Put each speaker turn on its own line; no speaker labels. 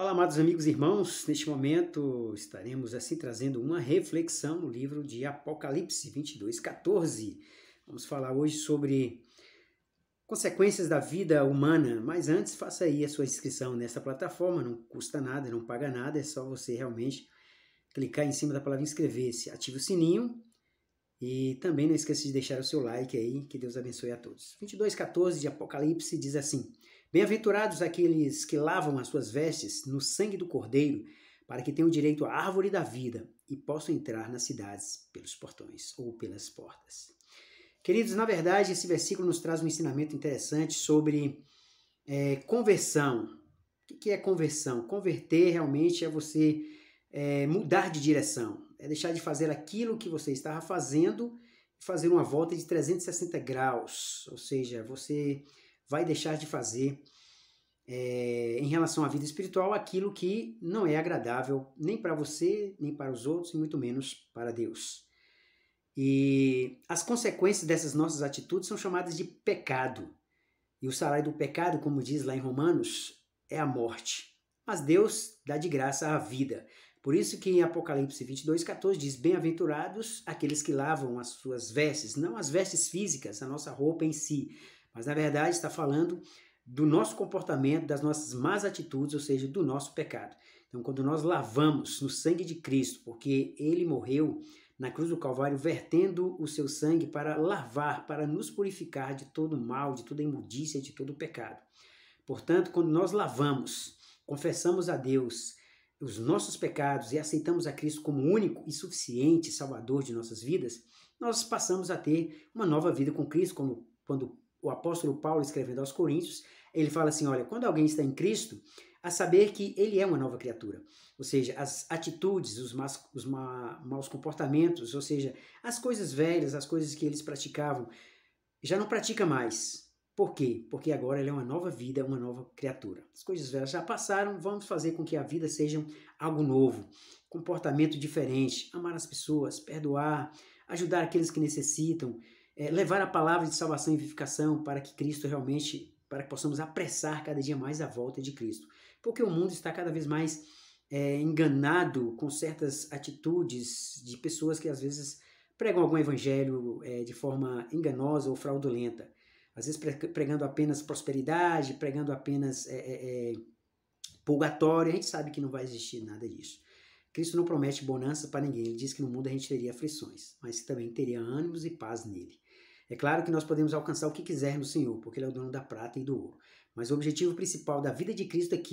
Olá, amados amigos e irmãos, neste momento estaremos assim trazendo uma reflexão no livro de Apocalipse 22, 14. Vamos falar hoje sobre consequências da vida humana, mas antes faça aí a sua inscrição nessa plataforma, não custa nada, não paga nada, é só você realmente clicar em cima da palavra inscrever-se, ative o sininho e também não esqueça de deixar o seu like aí, que Deus abençoe a todos. 22, 14 de Apocalipse diz assim... Bem-aventurados aqueles que lavam as suas vestes no sangue do Cordeiro, para que tenham direito à árvore da vida e possam entrar nas cidades pelos portões ou pelas portas. Queridos, na verdade, esse versículo nos traz um ensinamento interessante sobre é, conversão. O que é conversão? Converter realmente é você é, mudar de direção, é deixar de fazer aquilo que você estava fazendo e fazer uma volta de 360 graus, ou seja, você vai deixar de fazer é, em relação à vida espiritual aquilo que não é agradável nem para você, nem para os outros, e muito menos para Deus. E as consequências dessas nossas atitudes são chamadas de pecado. E o salário do pecado, como diz lá em Romanos, é a morte. Mas Deus dá de graça a vida. Por isso que em Apocalipse 22, 14 diz: Bem-aventurados aqueles que lavam as suas vestes, não as vestes físicas, a nossa roupa em si, mas na verdade está falando do nosso comportamento, das nossas más atitudes, ou seja, do nosso pecado. Então, quando nós lavamos no sangue de Cristo, porque ele morreu na cruz do Calvário, vertendo o seu sangue para lavar, para nos purificar de todo mal, de toda imundícia, de todo pecado. Portanto, quando nós lavamos, confessamos a Deus os nossos pecados e aceitamos a Cristo como único e suficiente Salvador de nossas vidas, nós passamos a ter uma nova vida com Cristo, como quando o apóstolo Paulo escrevendo aos Coríntios, ele fala assim: olha, quando alguém está em Cristo, a saber que ele é uma nova criatura. Ou seja, as atitudes, os, os ma, maus comportamentos, ou seja, as coisas velhas, as coisas que eles praticavam, já não pratica mais. Por quê? Porque agora ele é uma nova vida, uma nova criatura. As coisas velhas já passaram, vamos fazer com que a vida seja algo novo, comportamento diferente, amar as pessoas, perdoar, ajudar aqueles que necessitam, é, levar a palavra de salvação e vivificação para que Cristo realmente, para que possamos apressar cada dia mais a volta de Cristo. Porque o mundo está cada vez mais é, enganado com certas atitudes de pessoas que às vezes pregam algum evangelho é, de forma enganosa ou fraudulenta. Às vezes pregando apenas prosperidade, pregando apenas é, é, é, purgatório, a gente sabe que não vai existir nada disso. Cristo não promete bonança para ninguém, ele diz que no mundo a gente teria aflições, mas que também teria ânimos e paz nele. É claro que nós podemos alcançar o que quisermos, Senhor, porque Ele é o dono da prata e do ouro. Mas o objetivo principal da vida de Cristo aqui é